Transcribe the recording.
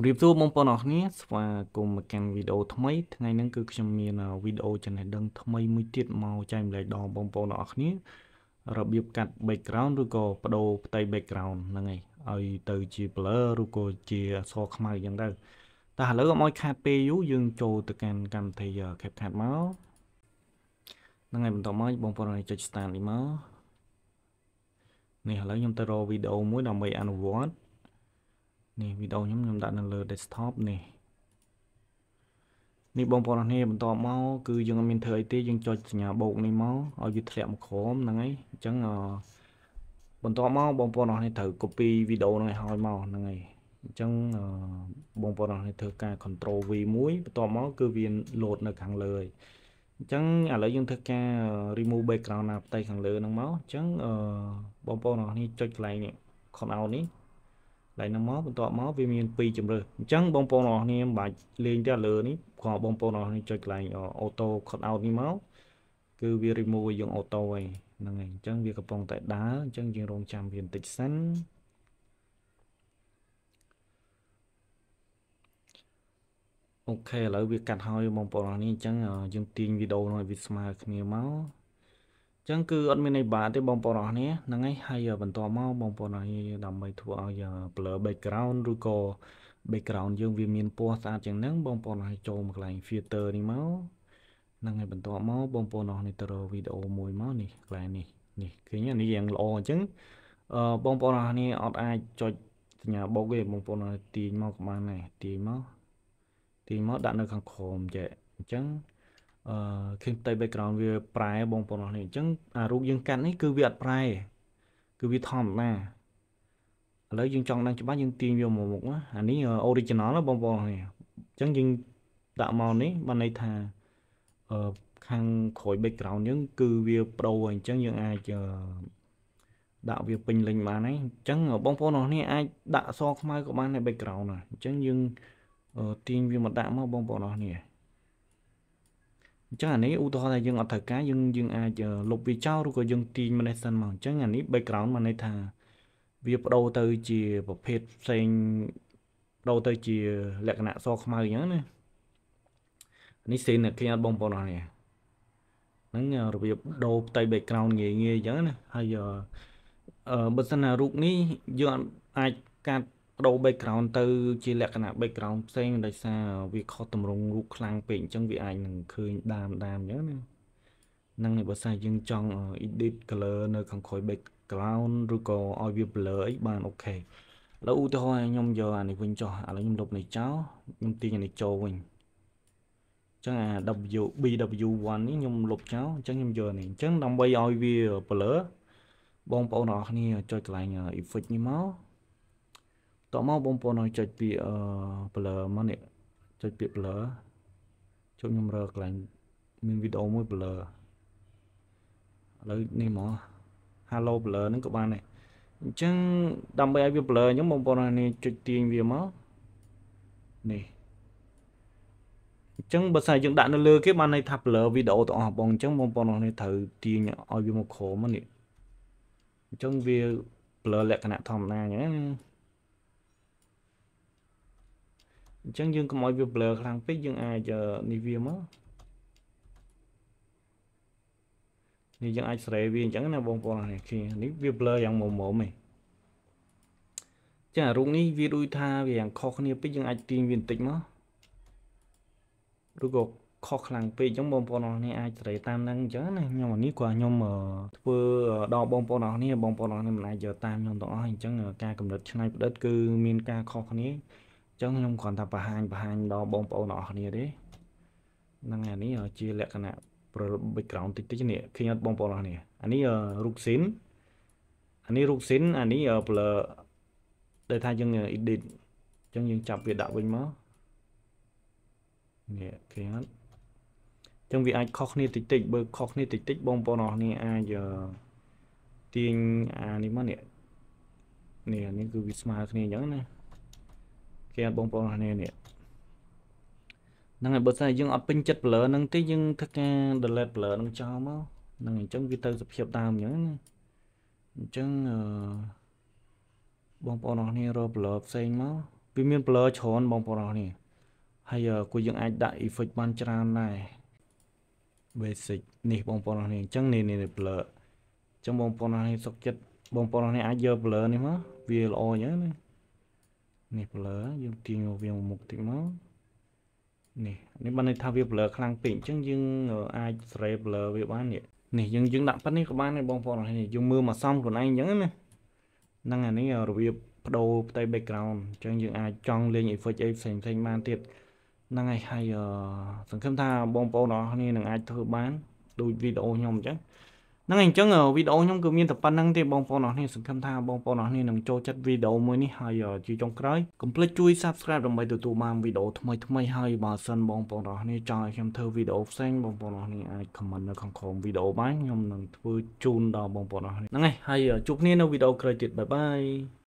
ជម្រាបសួរបងប្អូនអរគ្នាស្វាគមន៍មកកាន់វីដេអូថ្មីថ្ងៃនេះគឺខ្ញុំមានវីដេអូចំណេះដឹងថ្មីមួយទៀតមកចែកម្លែកដល់បងប្អូនអរគ្នារបៀបកាត់ background ឬក៏បដូរផ្ទៃ background ហ្នឹងឯងឲ្យទៅជា blur ឬក៏ជាអក្សរខ្មៅអញ្ចឹងទៅតែឥឡូវអមឲ្យខាត់ពេលយូរយើង ចូលទៅកាន់កម្មវិធី CapCut មកហ្នឹងហើយបន្តមកបងប្អូនចុច start នេះមកនេះឥឡូវខ្ញុំទៅរកវីដេអូមួយដើម្បីអនុវត្តនេះវីដេអូខ្ញុំខ្ញុំដាក់នៅលើ desktop នេះនេះបងប្អូនអរគ្នាបន្តមកគឺយើងអត់មានធ្វើអីទេយើងចុចសញ្ញាបូក នេះមកឲ្យវាធ្លាក់មកក្រោមហ្នឹងហើយអញ្ចឹងបន្តមកបងប្អូនអរគ្នាត្រូវ copy វីដេអូហ្នឹងឲ្យមកហ្នឹងហើយអញ្ចឹងបងប្អូនអរគ្នាធ្វើការ control V មួយបន្តមកគឺវា load នៅខាងលើហើយអញ្ចឹងឥឡូវយើងធ្វើការ remove background ណាផ្ទៃខាងលើហ្នឹងមកអញ្ចឹងបងប្អូនអរគ្នាចុចកន្លែងនេះ icon out នេះឡៃហ្នឹងមកបន្ទាប់មកវាមាន2ជម្រើសអញ្ចឹងបងប្អូនអរគ្នាមិនបាច់លេងទេលើនេះគ្រាន់បងប្អូនអរគ្នាចុចកន្លែងអូតូ cut out នេះមកគឺវា remove យើងអូតូហើយហ្នឹងហើយអញ្ចឹងវាកំពុងតែដើរអញ្ចឹងយើងរងចាំវាបន្តិចសិនអូខេឥឡូវវាកាត់ហើយបងប្អូនអរគ្នាអញ្ចឹងយើងទាញវីដេអូនោះឲ្យវាស្មើគ្នាមកចឹងគឺអត់មានអីបាក់ទេបងប្អូនអស់គ្នាហ្នឹងហើយហើយបន្តមកបងប្អូនអស់គ្នាដើម្បីធ្វើឲ្យ blur background ឬក៏ background យើងវាមានពណ៌ស្អាតជាងហ្នឹងបងប្អូនអស់គ្នាចូលមកកន្លែង filter នេះមកហ្នឹងហើយបន្តមកបងប្អូនអស់គ្នាទៅរកវីដេអូមួយមកនេះកន្លែងនេះនេះឃើញនេះយ៉ាងល្អអញ្ចឹងអឺបងប្អូនអស់គ្នាអត់អាចចុចសញ្ញាបុកទេបងប្អូនទាញមកក៏បានដែរទាញមកទាញមកដាក់នៅខាងក្រោមចេះអញ្ចឹងអឺឃើញផ្ទៃ background វាប្រែបងប្អូនអរគ្នាអញ្ចឹងអារូបយើងកាត់នេះគឺវាអត់ប្រែគឺវាធម្មតាឥឡូវយើងចង់ដឹងច្បាស់យើងទាញវាមកមុខណាអានេះ original ណាបងប្អូនអរគ្នាអញ្ចឹងយើងដាក់មកនេះបានន័យថាអឺខាងក្រោយ background យើងគឺវាប្រូហើយអញ្ចឹងយើងអាចដាក់វាពេញលេញបានហើយអញ្ចឹងបងប្អូនអរគ្នាអាចដាក់សខ្មៅក៏បានដែរ background ណាអញ្ចឹងយើងទាញវាមកដាក់មកបងប្អូនអរគ្នាអញ្ចឹងអានេះឧទាហរណ៍ថាយើងអត់ត្រូវការយើងយើងអាចលុបវាចោលឬក៏យើងទាញម្នេះសិនមកអញ្ចឹងអានេះ background មកន័យថាវាបដូរទៅជាប្រភេទផ្សេងបដូរទៅជាលក្ខណៈសខ្មៅអញ្ចឹងណានេះសេនគេអត់បងប្អូនអរនេះហ្នឹងរបៀបដូរផ្ទៃ background ងាយងាយអញ្ចឹងណាហើយអឺបើសិនណារូបនេះយើងអាចកាត់បដូរ background ទៅជាលក្ខណៈ background ផ្សេងដោយសារវាខុសតម្រង់រូបខ្លាំងពេកអញ្ចឹងវាអាចនឹងឃើញដើមដើមអញ្ចឹងណានឹងបើសិនយើងចង់ edit color នៅខាងក្រោយ background ឬក៏ឲ្យវា blur អីបានអូខេឥឡូវឧទាហរណ៍ខ្ញុំយកអានេះវិញចោះឥឡូវខ្ញុំលុបនេះចោលខ្ញុំទាញអានេះចូលវិញអញ្ចឹងអា W BW1 នេះខ្ញុំលុបចោលអញ្ចឹងខ្ញុំយកនេះអញ្ចឹងដើម្បីឲ្យវា blur បងប្អូនអរគ្នាចុចកន្លែង effect នេះមកតោះមកបងប្អូនអើយចុចពាក្យ blur មកនេះចុចពាក្យ blur ជួយខ្ញុំរើកន្លែងមានវីដេអូមួយ blur ឥឡូវនេះមក hello blur ហ្នឹងក៏បានដែរអញ្ចឹង ដើម្បីឲ្យវា blur អញ្ចឹងបងប្អូនអើយចុចទាញវាមកនេះអញ្ចឹងបើសិនយើងដាក់នៅលើគេបានន័យថា blur វីដេអូទាំងអស់បងអញ្ចឹងបងប្អូននេះត្រូវទាញឲ្យវាមកក្រោមនេះអញ្ចឹងវា blur លក្ខណៈធម្មតាអញ្ចឹងអញ្ចឹងយើងកុំឲ្យវា blur ខ្លាំងពេកយើងអាចនេះវាមកនេះយើងអាចស្រេវាអញ្ចឹងណាបងប្អូននេះឃើញនេះវា blur យ៉ាងមុំមុំឯងចារូបនេះវាដូចថាវាយ៉ាងខុសគ្នាពេកយើងអាចទាញវាបន្តិចមកឬក៏ខុសខ្លាំងពេកអញ្ចឹងបងប្អូនអរគ្នាអាចសេរីតាមនឹងអញ្ចឹងណាខ្ញុំនេះគាត់ខ្ញុំធ្វើដល់បងប្អូនអរគ្នាបងប្អូនអរគ្នាមិនអាចយកតាមខ្ញុំទាំងអស់អញ្ចឹងការកំណត់ឆ្នៃផ្ដិតគឺមានការខុសគ្នាចឹងខ្ញុំគ្រាន់តែបង្ហាញបង្ហាញដល់បងប្អូនអស់គ្នាទេហ្នឹងអានេះជាលក្ខណៈប្រល background តិចតិចនេះឃើញអត់បងប្អូនអស់គ្នាអានេះរូបស៊ីនអានេះរូបស៊ីនអានេះ blur ដែលថាយើង edit ចឹងយើងចាប់វាដាក់វិញមកនេះឃើញអត់ចឹងវាអាចខុសគ្នាតិចតិចបើខុសគ្នាតិចតិចបងប្អូនអស់គ្នាអាចទាញអានេះមកនេះនេះនេះគឺវាស្មើគ្នាអញ្ចឹងណាគេបងប្អូនអរគ្នានេះហ្នឹងហើយបើស្អីយើងអត់ពេញចិត្ត blur ហ្នឹងទេយើងធ្វើការ delete blur ហ្នឹងចោលមកហ្នឹងអញ្ចឹងវាទៅសភាពដើមអញ្ចឹងណាអញ្ចឹងអឺបងប្អូនអរគ្នារក blur ផ្សេងមកវាមាន blur ច្រើនបងប្អូនអរគ្នាហើយគួរយើងអាចដាក់ effect បានច្រើនដែរ basic នេះបងប្អូនអរគ្នាអញ្ចឹងនេះនេះ blur អញ្ចឹងបងប្អូនអរគ្នាសុខចិត្តបងប្អូនអរគ្នាអាចយក blur នេះមកវាល្អអញ្ចឹងណានេះ blur យើងទាញវាមកមុខតិចមកនេះនេះបានន័យថាវា blur ខ្លាំងពេកអញ្ចឹងយើងអាចស្រេ blur វាបាននេះនេះយើងយើងដាក់ប៉ុណ្នេះក៏បានដែរបងប្អូននេះយើងមើលមកសំខ្លួនឯងអញ្ចឹងណាហ្នឹងអានេះរបៀបបដូរផ្ទៃ background អញ្ចឹងយើងអាចចង់លេង effect អីផ្សេងផ្សេងបានទៀតហ្នឹងហើយហើយសង្ឃឹមថាបងប្អូនទាំងអស់គ្នានឹងអាចធ្វើបាន ដូចវីដេអូខ្ញុំអញ្ចឹងហ្នឹងហើយអញ្ចឹងវីដេអូខ្ញុំគឺមានតែប៉ុណ្្នឹងទេបងប្អូនអរគ្នាសង្ឃឹមថាបងប្អូនអរគ្នានឹងចូលចិត្តវីដេអូមួយនេះហើយជាចុងក្រោយកុំភ្លេចជួយ Subscribe ដើម្បីទទួលបានវីដេអូថ្មីថ្មីហើយបើសិនបងប្អូនអរគ្នាចង់ឲ្យខ្ញុំធ្វើវីដេអូផ្សេងបងប្អូនអរគ្នាអាច comment នៅខាងក្រោមវីដេអូបានខ្ញុំនឹងធ្វើជូនដល់បងប្អូនអរគ្នាហ្នឹងហើយហើយជួបគ្នានៅវីដេអូក្រោយទៀតបាយបាយ